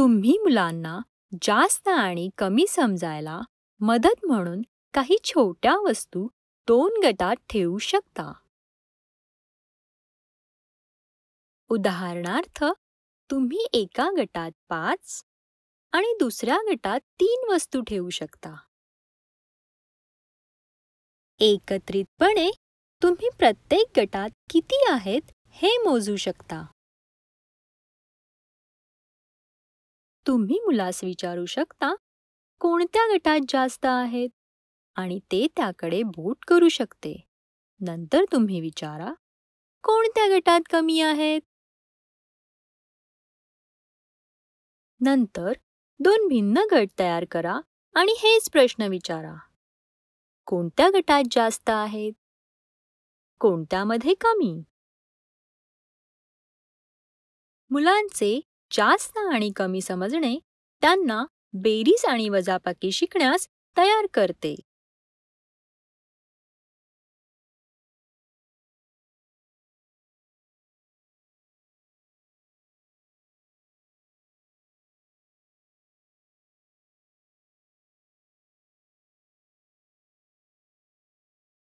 तुम्ही मुलांना जास्त आणि कमी समजायला मदत म्हणून काही छोट्या वस्तू दोन गटात ठेवू शकता उदाहरणार्थ तुम्ही एका गटात पाच आणि दुसऱ्या गटात तीन वस्तू ठेवू शकता एकत्रितपणे तुम्ही प्रत्येक गटात किती आहेत हे मोजू शकता तुम्ही मुलास विचारू शकता कोणत्या गटात जास्त आहेत आणि ते त्याकडे बोट करू शकते नंतर तुम्ही विचारा कोणत्या गटात कमी आहेत नंतर दोन भिन्न गट तयार करा आणि हेच प्रश्न विचारा कोणत्या गटात जास्त आहेत कोणत्यामध्ये कमी मुलांचे जास्त आणि कमी समजणे त्यांना बेरीज आणि वजापाकी शिकण्यास तयार करते